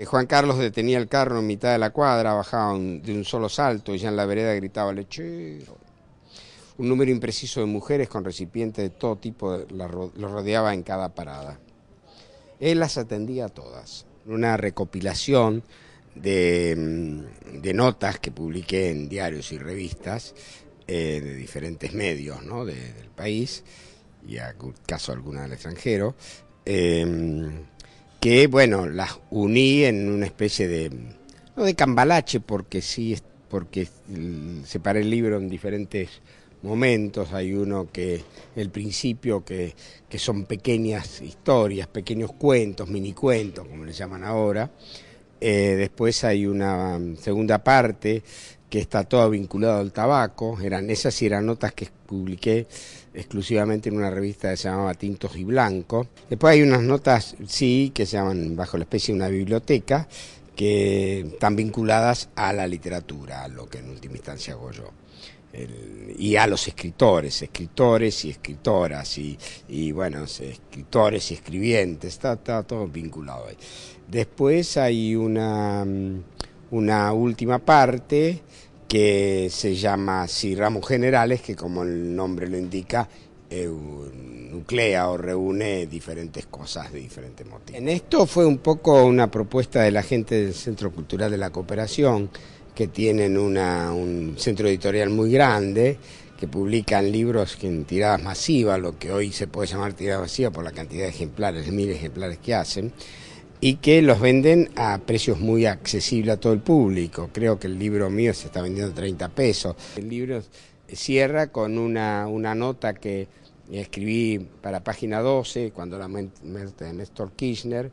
Eh, Juan Carlos detenía el carro en mitad de la cuadra, bajaba de un solo salto y ya en la vereda gritaba lechero. Un número impreciso de mujeres con recipientes de todo tipo los lo rodeaba en cada parada. Él las atendía a todas. Una recopilación de, mm, notas que publiqué en diarios y revistas eh, de diferentes medios ¿no? del país y a caso alguna del extranjero. Eh, que bueno, las uní en una especie de, no de cambalache, porque sí, porque separé el libro en diferentes momentos, hay uno que, el principio, que, que son pequeñas historias, pequeños cuentos, mini cuentos, como le llaman ahora, eh, después hay una segunda parte que está todo vinculado al tabaco. Eran esas y eran notas que publiqué exclusivamente en una revista que se llamaba Tintos y Blanco. Después hay unas notas, sí, que se llaman bajo la especie de una biblioteca, que están vinculadas a la literatura, a lo que en última instancia hago yo. y a los escritores, escritores y escritoras, y, bueno, escritores y escribientes, está, está todo vinculado ahí. Después hay una mm, una última parte que se llama Ramos Generales, que como el nombre lo indica, nuclea o reúne diferentes cosas de diferentes motivos. En esto fue un poco una propuesta de la gente del Centro Cultural de la Cooperación, que tienen un centro editorial muy grande, que publican libros en tiradas masivas, lo que hoy se puede llamar tiradas masivas por la cantidad de ejemplares, mil ejemplares que hacen y que los venden a precios muy accesibles a todo el público. Creo que el libro mío se está vendiendo a 30 pesos. El libro cierra con una, una nota que escribí para página 12, cuando la muerte de Néstor Kirchner,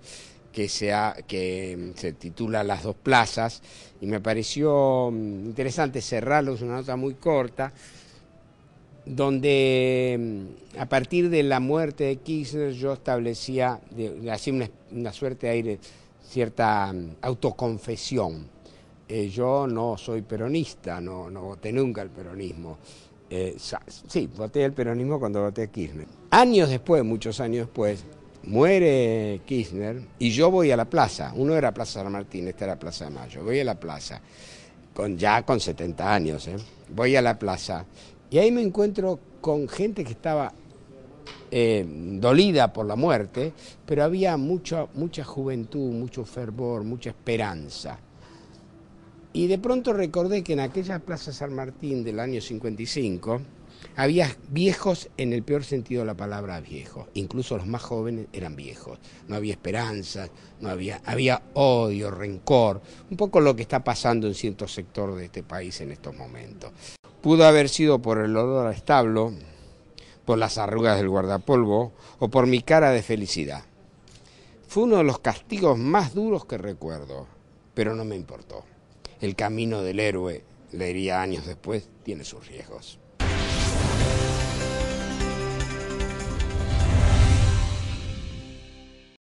que, sea, que mm, se titula Las dos plazas, y me pareció mm, interesante cerrarlo, es una nota muy corta, donde mm, a partir de la muerte de Kirchner yo establecía, hacía una, suerte de aire, cierta mm, autoconfesión. Eh, yo no soy peronista, no, no voté nunca el peronismo. Eh, sí, voté el peronismo cuando voté a Kirchner. Años después, muchos años después, muere Kirchner y yo voy a la plaza. Uno era Plaza San Martín, esta era Plaza de Mayo. Voy a la plaza, con, ya con 70 años, ¿eh? voy a la plaza y ahí me encuentro con gente que estaba eh, dolida por la muerte, pero había mucha, mucha juventud, mucho fervor, mucha esperanza. Y de pronto recordé que en aquella Plaza San Martín del año 55 había viejos en el peor sentido de la palabra viejos. Incluso los más jóvenes eran viejos. No había esperanza, no había, había odio, rencor, un poco lo que está pasando en cierto sector de este país en estos momentos. Pudo haber sido por el olor a establo, por las arrugas del guardapolvo o por mi cara de felicidad. Fue uno de los castigos más duros que recuerdo, pero no me importó. El camino del héroe, leería años después, tiene sus riesgos.